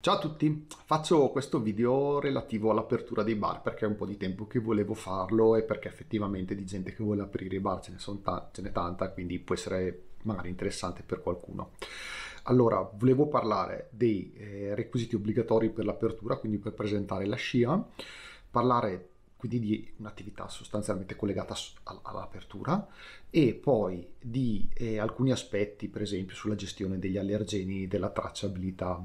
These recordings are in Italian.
Ciao a tutti, faccio questo video relativo all'apertura dei bar perché è un po' di tempo che volevo farlo e perché effettivamente di gente che vuole aprire i bar ce n'è ta tanta, quindi può essere magari interessante per qualcuno. Allora, volevo parlare dei eh, requisiti obbligatori per l'apertura, quindi per presentare la scia, parlare quindi di un'attività sostanzialmente collegata all'apertura e poi di eh, alcuni aspetti, per esempio, sulla gestione degli allergeni, della tracciabilità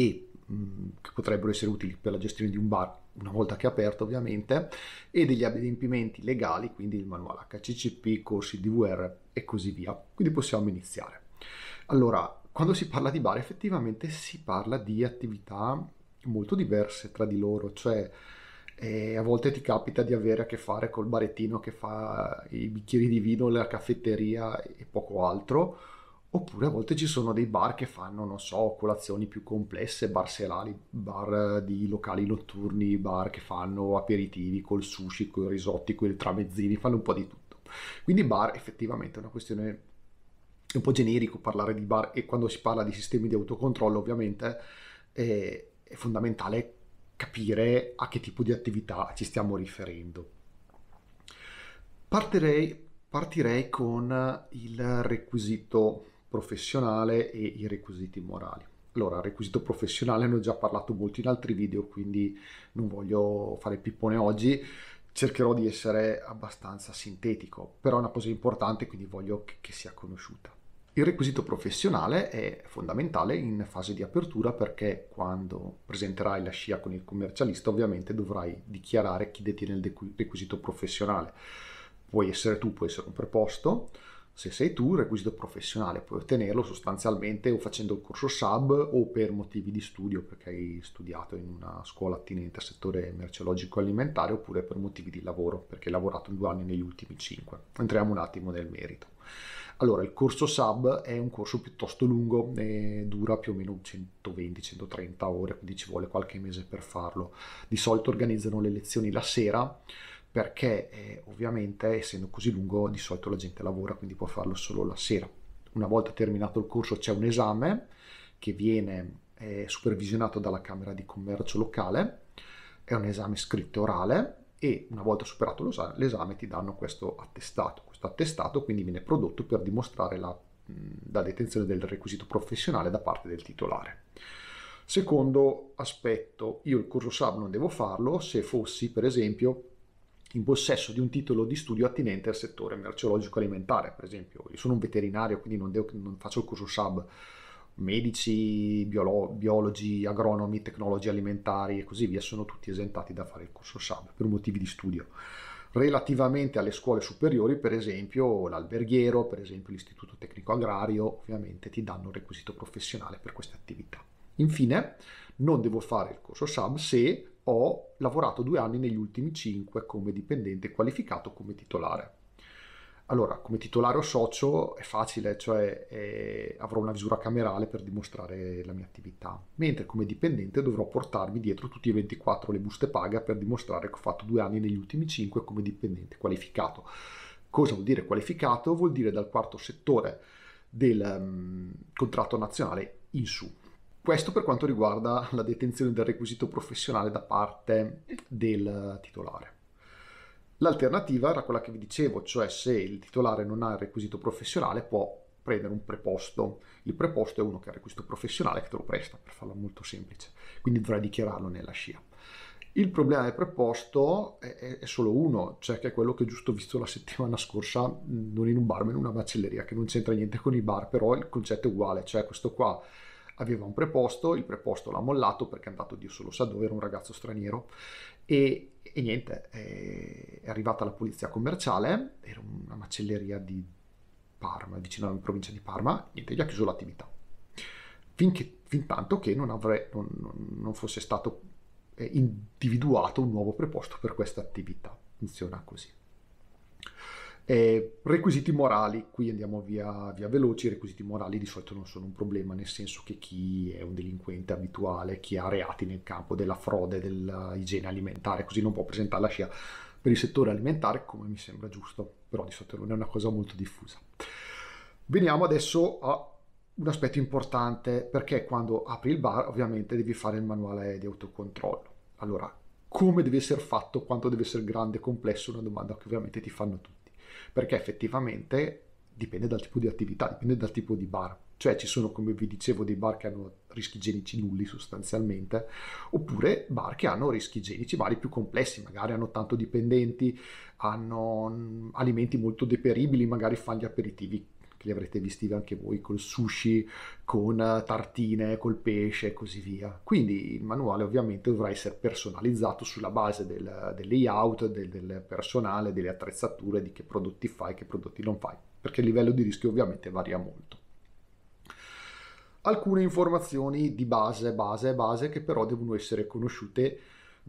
e mm, che potrebbero essere utili per la gestione di un bar una volta che è aperto ovviamente e degli adempimenti legali quindi il manuale HCCP, corsi DVR e così via quindi possiamo iniziare allora quando si parla di bar effettivamente si parla di attività molto diverse tra di loro cioè e eh, a volte ti capita di avere a che fare col barettino che fa i bicchieri di vino, la caffetteria e poco altro, Oppure a volte ci sono dei bar che fanno, non so, colazioni più complesse, bar serali, bar eh, di locali notturni, bar che fanno aperitivi col sushi, con i risotti, con i tramezzini, fanno un po' di tutto. Quindi bar effettivamente è una questione è un po' generico parlare di bar e quando si parla di sistemi di autocontrollo ovviamente è, è fondamentale capire a che tipo di attività ci stiamo riferendo. Partirei, partirei con il requisito professionale e i requisiti morali. Allora, requisito professionale ne ho già parlato molto in altri video, quindi non voglio fare pippone oggi, cercherò di essere abbastanza sintetico, però è una cosa importante, quindi voglio che, che sia conosciuta. Il requisito professionale è fondamentale in fase di apertura perché quando presenterai la scia con il commercialista ovviamente dovrai dichiarare chi detiene il requisito professionale. Puoi essere tu, puoi essere un preposto, se sei tu, il requisito professionale puoi ottenerlo sostanzialmente o facendo il corso sub o per motivi di studio, perché hai studiato in una scuola attinente al settore merceologico alimentare, oppure per motivi di lavoro, perché hai lavorato due anni negli ultimi cinque. Entriamo un attimo nel merito. Allora, il corso sub è un corso piuttosto lungo, dura più o meno 120-130 ore, quindi ci vuole qualche mese per farlo. Di solito organizzano le lezioni la sera perché eh, ovviamente essendo così lungo di solito la gente lavora, quindi può farlo solo la sera. Una volta terminato il corso c'è un esame che viene eh, supervisionato dalla Camera di Commercio locale, è un esame scritto orale e una volta superato l'esame ti danno questo attestato. Questo attestato quindi viene prodotto per dimostrare la, la detenzione del requisito professionale da parte del titolare. Secondo aspetto, io il corso SAB non devo farlo se fossi per esempio in possesso di un titolo di studio attinente al settore merceologico alimentare, per esempio. Io sono un veterinario, quindi non, devo, non faccio il corso sub. Medici, biolo, biologi, agronomi, tecnologi alimentari e così via sono tutti esentati da fare il corso sub per motivi di studio. Relativamente alle scuole superiori, per esempio l'alberghiero, per esempio l'istituto tecnico agrario, ovviamente ti danno un requisito professionale per queste attività. Infine, non devo fare il corso sub se ho lavorato due anni negli ultimi cinque come dipendente qualificato come titolare. Allora, come titolare o socio è facile, cioè eh, avrò una misura camerale per dimostrare la mia attività, mentre come dipendente dovrò portarmi dietro tutti e 24 le buste paga per dimostrare che ho fatto due anni negli ultimi cinque come dipendente qualificato. Cosa vuol dire qualificato? Vuol dire dal quarto settore del um, contratto nazionale in su. Questo per quanto riguarda la detenzione del requisito professionale da parte del titolare. L'alternativa era quella che vi dicevo, cioè se il titolare non ha il requisito professionale può prendere un preposto. Il preposto è uno che ha il requisito professionale che te lo presta, per farla molto semplice. Quindi dovrai dichiararlo nella SCIA. Il problema del preposto è, è, solo uno, cioè che è quello che giusto visto la settimana scorsa, non in un bar ma in una macelleria che non c'entra niente con i bar, però il concetto è uguale, cioè questo qua aveva un preposto, il preposto l'ha mollato perché è andato Dio solo sa dove, era un ragazzo straniero e, e niente, è, arrivata la polizia commerciale, era una macelleria di Parma, vicino alla provincia di Parma, niente, gli ha chiuso l'attività. Finché, fin tanto che non, avrei, non, non fosse stato eh, individuato un nuovo preposto per questa attività. Funziona così. Eh, requisiti morali, qui andiamo via, via, veloci, i requisiti morali di solito non sono un problema, nel senso che chi è un delinquente abituale, chi ha reati nel campo della frode, dell'igiene alimentare, così non può presentare la scia per il settore alimentare, come mi sembra giusto, però di solito non è una cosa molto diffusa. Veniamo adesso a un aspetto importante, perché quando apri il bar ovviamente devi fare il manuale di autocontrollo. Allora, come deve essere fatto, quanto deve essere grande e complesso, una domanda che ovviamente ti fanno tutti perché effettivamente dipende dal tipo di attività, dipende dal tipo di bar. Cioè ci sono, come vi dicevo, dei bar che hanno rischi igienici nulli sostanzialmente, oppure bar che hanno rischi igienici vari più complessi, magari hanno tanto dipendenti, hanno mm, alimenti molto deperibili, magari fanno gli aperitivi che li avrete visti anche voi col sushi, con eh, tartine, col pesce e così via. Quindi il manuale ovviamente dovrà essere personalizzato sulla base del, del layout, del, del personale, delle attrezzature, di che prodotti fai, che prodotti non fai, perché il livello di rischio ovviamente varia molto alcune informazioni di base, base, base che però devono essere conosciute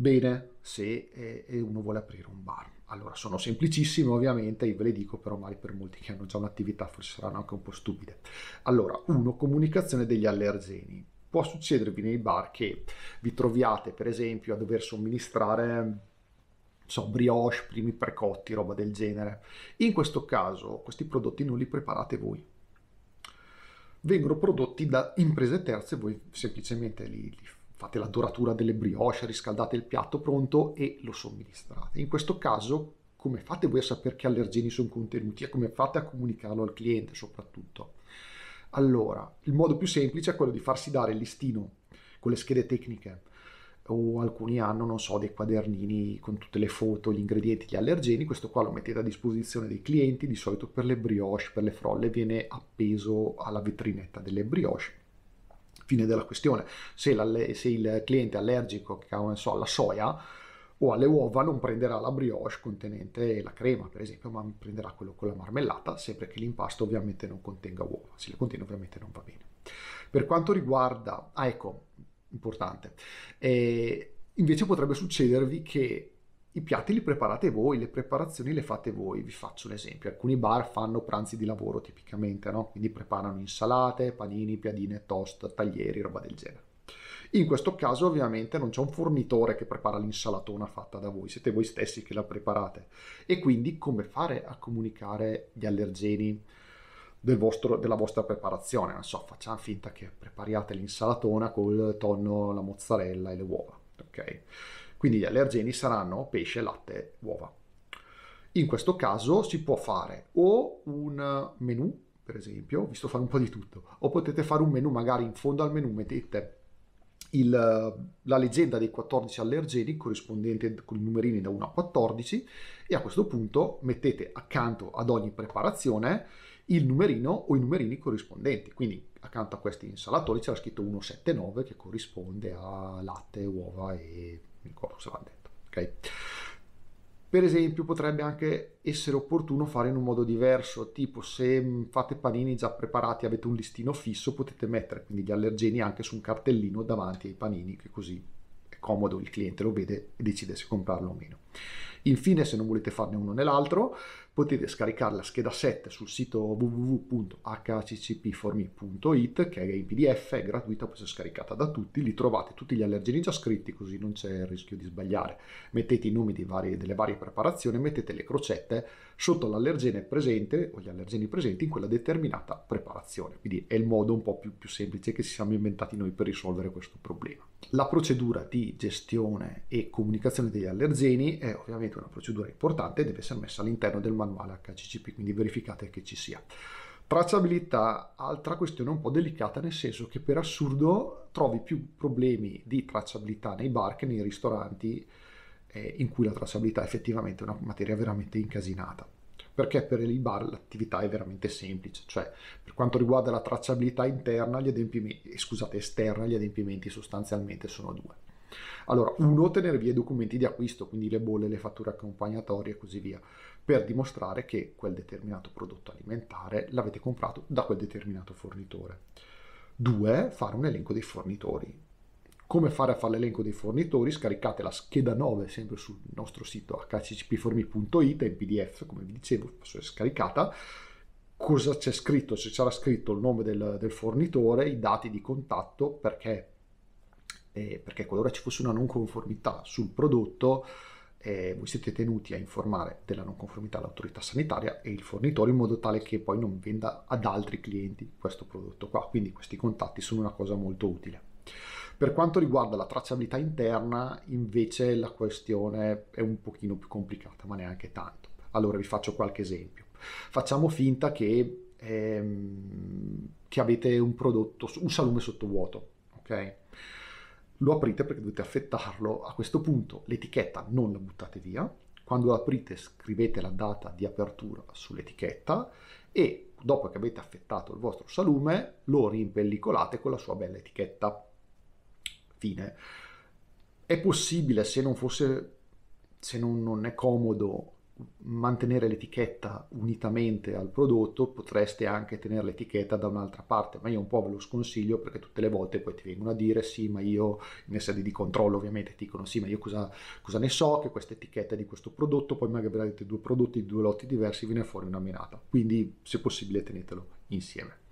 Bene, se eh, uno vuole aprire un bar. Allora, sono semplicissime ovviamente, io ve le dico, però magari per molti che hanno già un'attività forse saranno anche un po' stupide. Allora, uno, comunicazione degli allergeni. Può succedervi nei bar che vi troviate, per esempio, a dover somministrare so, brioche, primi precotti, roba del genere. In questo caso, questi prodotti non li preparate voi. Vengono prodotti da imprese terze, voi semplicemente li, li fate la doratura delle brioche, riscaldate il piatto pronto e lo somministrate. In questo caso, come fate voi a sapere che allergeni sono contenuti e come fate a comunicarlo al cliente soprattutto? Allora, il modo più semplice è quello di farsi dare il listino con le schede tecniche o alcuni hanno, non so, dei quadernini con tutte le foto, gli ingredienti, gli allergeni, questo qua lo mettete a disposizione dei clienti, di solito per le brioche, per le frolle viene appeso alla vetrinetta delle brioche fine della questione. Se, se il cliente è allergico so, alla soia o alle uova non prenderà la brioche contenente la crema, per esempio, ma prenderà quello con la marmellata, sempre che l'impasto ovviamente non contenga uova. Se le contiene ovviamente non va bene. Per quanto riguarda... Ah, ecco, importante. Eh, invece potrebbe succedervi che i piatti li preparate voi, le preparazioni le fate voi. Vi faccio un esempio, alcuni bar fanno pranzi di lavoro tipicamente, no? quindi preparano insalate, panini, piadine, toast, taglieri, roba del genere. In questo caso ovviamente non c'è un fornitore che prepara l'insalatona fatta da voi, siete voi stessi che la preparate. E quindi come fare a comunicare gli allergeni del vostro, della vostra preparazione? Non so, facciamo finta che prepariate l'insalatona col tonno, la mozzarella e le uova, ok? Quindi gli allergeni saranno pesce, latte, uova. In questo caso si può fare o un menu, per esempio, vi sto fare un po' di tutto, o potete fare un menu, magari in fondo al menu mettete il, la leggenda dei 14 allergeni corrispondente con i numerini da 1 a 14 e a questo punto mettete accanto ad ogni preparazione il numerino o i numerini corrispondenti. Quindi accanto a questi insalatori c'era scritto 179 che corrisponde a latte, uova e il corso va detto. Okay? Per esempio potrebbe anche essere opportuno fare in un modo diverso, tipo se fate panini già preparati, avete un listino fisso, potete mettere quindi gli allergeni anche su un cartellino davanti ai panini, che così è comodo, il cliente lo vede e decide se comprarlo o meno. Infine, se non volete farne uno né l'altro, potete scaricare la scheda 7 sul sito www.hccpformi.it che è in pdf, è gratuita, può essere scaricata da tutti, lì trovate tutti gli allergeni già scritti così non c'è il rischio di sbagliare, mettete i nomi vari, delle varie preparazioni, mettete le crocette sotto l'allergene presente o gli allergeni presenti in quella determinata preparazione, quindi è il modo un po' più, più semplice che ci siamo inventati noi per risolvere questo problema. La procedura di gestione e comunicazione degli allergeni è ovviamente una procedura importante e deve essere messa all'interno del manuale manuale HCCP, quindi verificate che ci sia. Tracciabilità, altra questione un po' delicata, nel senso che per assurdo trovi più problemi di tracciabilità nei bar che nei ristoranti eh, in cui la tracciabilità è effettivamente una materia veramente incasinata. Perché per i bar l'attività è veramente semplice, cioè per quanto riguarda la tracciabilità interna, gli adempimenti, eh, scusate, esterna, gli adempimenti sostanzialmente sono due. Allora, uno, tenere via i documenti di acquisto, quindi le bolle, le fatture accompagnatorie e così via per dimostrare che quel determinato prodotto alimentare l'avete comprato da quel determinato fornitore. 2. Fare un elenco dei fornitori. Come fare a fare l'elenco dei fornitori? Scaricate la scheda 9 sempre sul nostro sito hccpformi.it in pdf, come vi dicevo, è scaricata. Cosa c'è scritto? Se c'era scritto il nome del, del fornitore, i dati di contatto, perché, eh, perché qualora ci fosse una non conformità sul prodotto, eh, voi siete tenuti a informare della non conformità all'autorità sanitaria e il fornitore in modo tale che poi non venda ad altri clienti questo prodotto qua. Quindi questi contatti sono una cosa molto utile. Per quanto riguarda la tracciabilità interna, invece la questione è un pochino più complicata, ma neanche tanto. Allora vi faccio qualche esempio. Facciamo finta che, ehm, che avete un prodotto, un salume sottovuoto, ok? lo aprite perché dovete affettarlo a questo punto l'etichetta non la buttate via quando aprite scrivete la data di apertura sull'etichetta e dopo che avete affettato il vostro salume lo rimpellicolate con la sua bella etichetta fine è possibile se non fosse se non, non è comodo mantenere l'etichetta unitamente al prodotto, potreste anche tenere l'etichetta da un'altra parte, ma io un po' ve lo sconsiglio perché tutte le volte poi ti vengono a dire sì, ma io in sede di controllo ovviamente ti dicono sì, ma io cosa, cosa ne so che questa etichetta è di questo prodotto, poi magari avete due prodotti, due lotti diversi, viene fuori una menata. Quindi se possibile tenetelo insieme.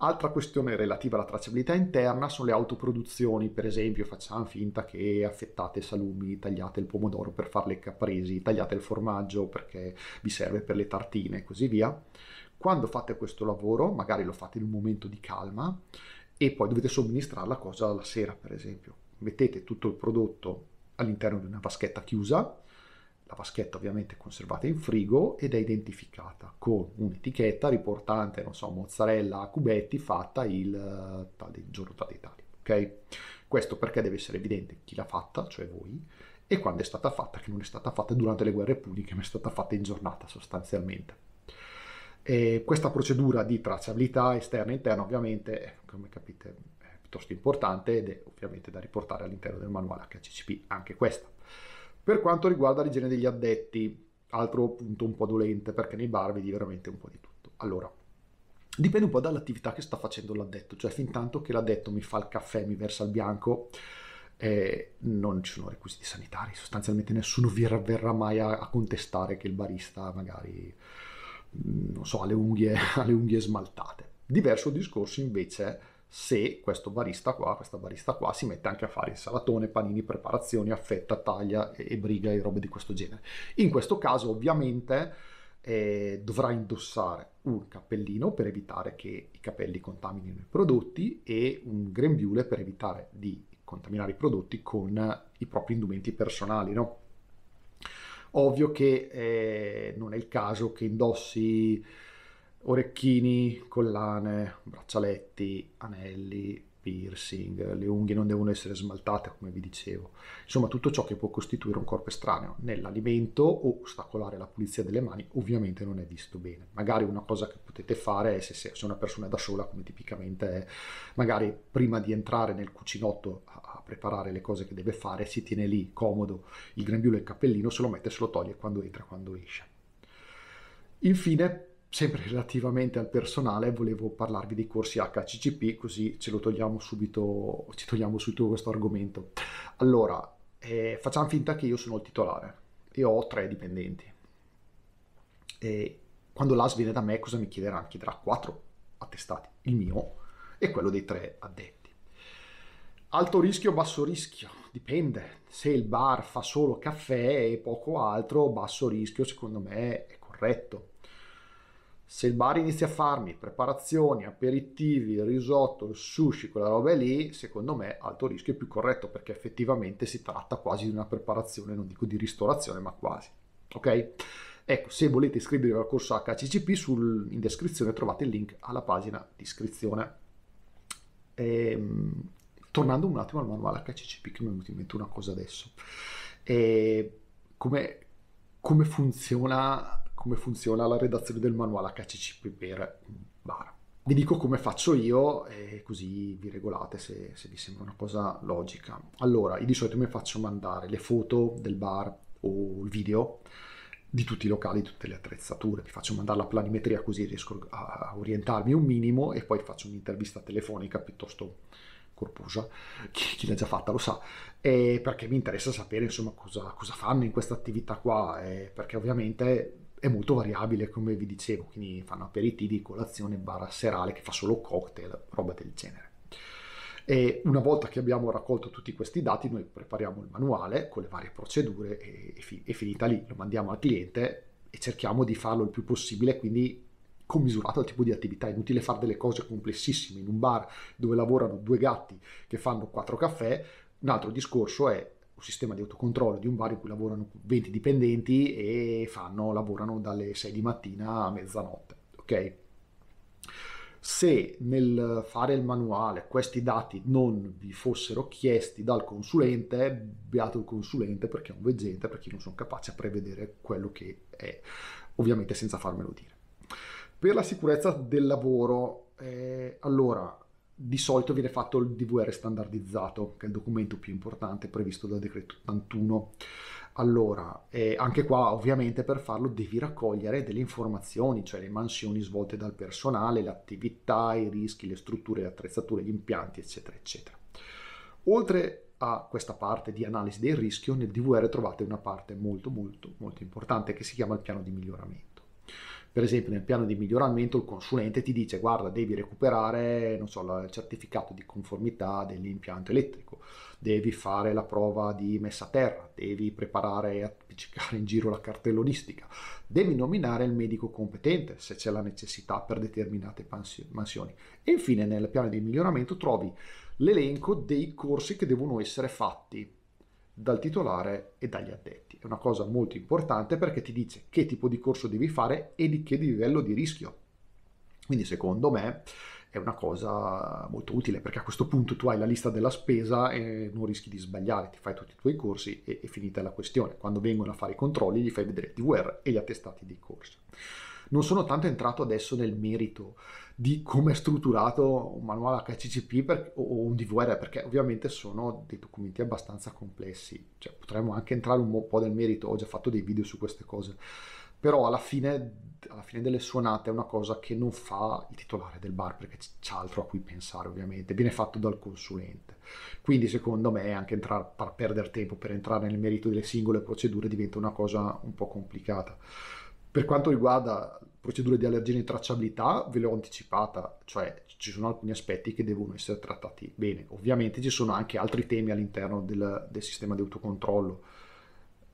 Altra questione relativa alla tracciabilità interna sono le autoproduzioni, per esempio facciamo finta che affettate salumi, tagliate il pomodoro per fare le capresi, tagliate il formaggio perché vi serve per le tartine e così via. Quando fate questo lavoro, magari lo fate in un momento di calma e poi dovete somministrare la cosa la sera, per esempio. Mettete tutto il prodotto all'interno di una vaschetta chiusa, la vaschetta ovviamente è conservata in frigo ed è identificata con un'etichetta riportante, non so, mozzarella a cubetti fatta il, il eh, giorno tale tale. Okay? Questo perché deve essere evidente chi l'ha fatta, cioè voi, e quando è stata fatta, che non è stata fatta durante le guerre puniche, ma è stata fatta in giornata sostanzialmente. E questa procedura di tracciabilità esterna e interna ovviamente, come capite, è piuttosto importante ed è ovviamente da riportare all'interno del manuale HCCP anche questa. Per quanto riguarda l'igiene degli addetti, altro punto un po' dolente perché nei bar vedi veramente un po' di tutto. Allora, dipende un po' dall'attività che sta facendo l'addetto, cioè fin tanto che l'addetto mi fa il caffè, mi versa il bianco, eh, non ci sono requisiti sanitari, sostanzialmente nessuno verrà mai a, a contestare che il barista magari, mm, non so, ha le unghie, ha le unghie smaltate. Diverso discorso invece se questo barista qua, questa barista qua, si mette anche a fare salatone, panini, preparazioni, affetta, taglia e, e briga e robe di questo genere. In questo caso ovviamente eh, dovrà indossare un cappellino per evitare che i capelli contaminino i prodotti e un grembiule per evitare di contaminare i prodotti con i propri indumenti personali, no? Ovvio che eh, non è il caso che indossi orecchini, collane, braccialetti, anelli, piercing, le unghie non devono essere smaltate come vi dicevo, insomma tutto ciò che può costituire un corpo estraneo nell'alimento o ostacolare la pulizia delle mani ovviamente non è visto bene, magari una cosa che potete fare è se, se una persona è da sola come tipicamente è, magari prima di entrare nel cucinotto a, a preparare le cose che deve fare si tiene lì comodo il grembiule e il cappellino, se lo mette se lo toglie quando entra e quando esce. Infine sempre relativamente al personale volevo parlarvi dei corsi HCCP così ce lo togliamo subito, ci togliamo subito questo argomento. Allora, eh, facciamo finta che io sono il titolare e ho tre dipendenti. E quando l'AS viene da me cosa mi chiederà? Mi chiederà quattro attestati, il mio e quello dei tre addetti. Alto rischio, basso rischio, dipende. Se il bar fa solo caffè e poco altro, basso rischio secondo me è corretto se il bar inizia a farmi preparazioni, aperitivi, risotto, il sushi, quella roba lì, secondo me alto rischio è più corretto perché effettivamente si tratta quasi di una preparazione, non dico di ristorazione, ma quasi. Ok? Ecco, se volete iscrivervi al corso HCCP, sul, in descrizione trovate il link alla pagina di iscrizione. Ehm, tornando un attimo al manuale HCCP, che mi è venuto in mente una cosa adesso. E ehm, come, come funziona come funziona la redazione del manuale HCCP per bar. Vi dico come faccio io e così vi regolate se, se vi sembra una cosa logica. Allora, io di solito mi faccio mandare le foto del bar o il video di tutti i locali, di tutte le attrezzature. Vi faccio mandare la planimetria così riesco a orientarmi un minimo e poi faccio un'intervista telefonica piuttosto corposa, chi, chi l'ha già fatta lo sa, e perché mi interessa sapere insomma cosa, cosa fanno in questa attività qua, perché ovviamente è molto variabile, come vi dicevo, quindi fanno aperitivi, colazione, barra serale che fa solo cocktail, roba del genere. E una volta che abbiamo raccolto tutti questi dati, noi prepariamo il manuale con le varie procedure e, e, fi- e finita lì, lo mandiamo al cliente e cerchiamo di farlo il più possibile, quindi commisurato al tipo di attività. È inutile fare delle cose complessissime in un bar dove lavorano due gatti che fanno quattro caffè. Un altro discorso è un sistema di autocontrollo di un bar in cui lavorano 20 dipendenti e fanno, lavorano dalle 6 di mattina a mezzanotte. Ok? Se nel fare il manuale questi dati non vi fossero chiesti dal consulente, beato il consulente perché è un veggente, perché non sono capace a prevedere quello che è, ovviamente senza farmelo dire. Per la sicurezza del lavoro, eh, allora, di solito viene fatto il DVR standardizzato, che è il documento più importante previsto dal decreto 81. Allora, eh, anche qua ovviamente per farlo devi raccogliere delle informazioni, cioè le mansioni svolte dal personale, le attività, i rischi, le strutture, le attrezzature, gli impianti, eccetera, eccetera. Oltre a questa parte di analisi del rischio, nel DVR trovate una parte molto, molto, molto importante che si chiama il piano di miglioramento. Per esempio nel piano di miglioramento il consulente ti dice guarda devi recuperare so, il certificato di conformità dell'impianto elettrico, devi fare la prova di messa a terra, devi preparare e appiccicare in giro la cartellonistica, devi nominare il medico competente se c'è la necessità per determinate mansioni. E infine nel piano di miglioramento trovi l'elenco dei corsi che devono essere fatti dal titolare e dagli addetti. È una cosa molto importante perché ti dice che tipo di corso devi fare e di che livello di rischio. Quindi secondo me è una cosa molto utile perché a questo punto tu hai la lista della spesa e non rischi di sbagliare, ti fai tutti i tuoi corsi e, è finita la questione. Quando vengono a fare i controlli gli fai vedere il TVR e gli attestati dei corsi. Non sono tanto entrato adesso nel merito di come è strutturato un manuale HCCP per, o un DVR, perché ovviamente sono dei documenti abbastanza complessi, cioè, potremmo anche entrare un po' nel merito, ho già fatto dei video su queste cose, però alla fine, alla fine delle suonate è una cosa che non fa il titolare del bar, perché c'è altro a cui pensare ovviamente, viene fatto dal consulente. Quindi secondo me anche entrare, per perdere tempo per entrare nel merito delle singole procedure diventa una cosa un po' complicata per quanto riguarda procedure di allergene e tracciabilità, ve l'ho anticipata, cioè ci sono alcuni aspetti che devono essere trattati bene. Ovviamente ci sono anche altri temi all'interno del, del sistema di autocontrollo,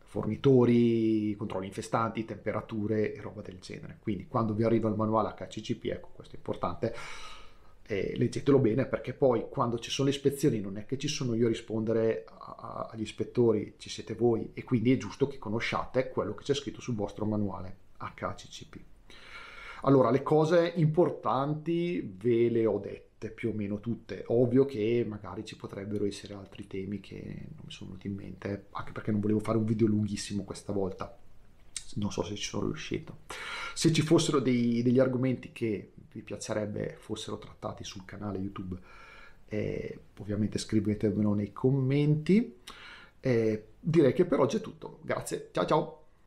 fornitori, controlli infestanti, temperature e roba del genere. Quindi quando vi arriva il manuale HCCP, ecco questo è importante, eh, leggetelo bene perché poi quando ci sono le ispezioni non è che ci sono io a rispondere a, a, agli ispettori, ci siete voi e quindi è giusto che conosciate quello che c'è scritto sul vostro manuale. HCCP. Allora, le cose importanti ve le ho dette più o meno tutte. Ovvio che magari ci potrebbero essere altri temi che non mi sono venuti in mente, anche perché non volevo fare un video lunghissimo questa volta. Non so se ci sono riuscito. Se ci fossero dei, degli argomenti che vi piacerebbe fossero trattati sul canale YouTube, eh, ovviamente scrivetemelo nei commenti. Eh, direi che per oggi è tutto. Grazie, ciao ciao!